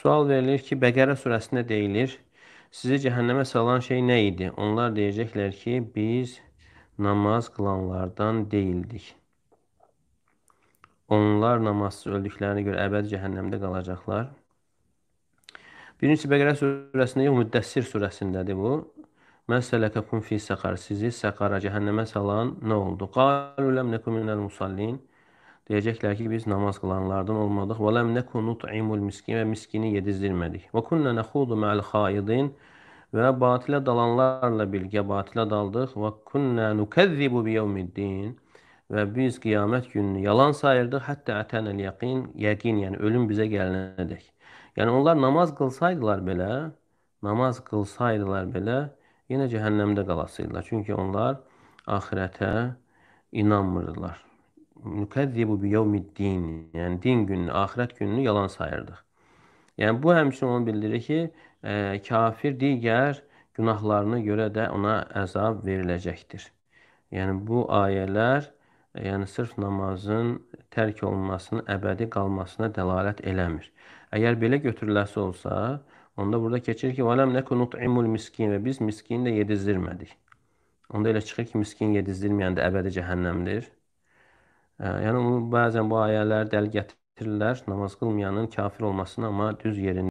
Sual verilir ki, Bəqərə surəsində deyilir, sizi cəhənnəmə salan şey nə idi? Onlar deyəcəklər ki, biz namaz qılanlardan deyildik. Onlar namazsız öldüklərinə görə əbəd cəhənnəmdə qalacaqlar. Birincisi Bəqərə surəsində yox, Müddəssir surəsindədir bu. Məsələkəkum fi səqar, sizi səqara cəhənnəmə salan nə oldu? Qalu ləm nekum minəl musallin. Deyəcəklər ki, biz namaz qılanlardan olmadıq. Və ləm neku nut'imul miskin və miskini yedizdirmədik. Və kunna naxudu ma'al xaidin və batilə dalanlarla birgə batilə daldıq. Və kunna nukezzibu bi yevmiddin və biz qiyamət gününü yalan sayırdıq. Hətta ətənəl yəqin, yəqin, yəni ölüm bizə gəlinədək. Yəni onlar namaz qılsaydılar belə, namaz qılsaydılar belə, yenə cəhənnəmdə qalasıydılar. Çünki onlar axirətə inanmırdılar nükezzibu bi yevmiddin. Yəni din gününü, axirət gününü yalan sayırdıq. Yəni bu həmçinin onu bildirir ki, ə, e, kafir digər günahlarına görə də ona əzab veriləcəkdir. Yəni bu ayələr yəni sırf namazın tərk olunmasının əbədi qalmasına dəlalət eləmir. Əgər belə götürüləsi olsa, onda burada keçir ki, "Valem nekunut imul miskin" və biz miskini də yedizdirmədik. Onda elə çıxır ki, miskin yedizdirməyəndə əbədi cəhənnəmdir. Hə, yəni onu bəzən bu ayələr dəl gətirirlər namaz qılmayanın kafir olmasını, amma düz yerində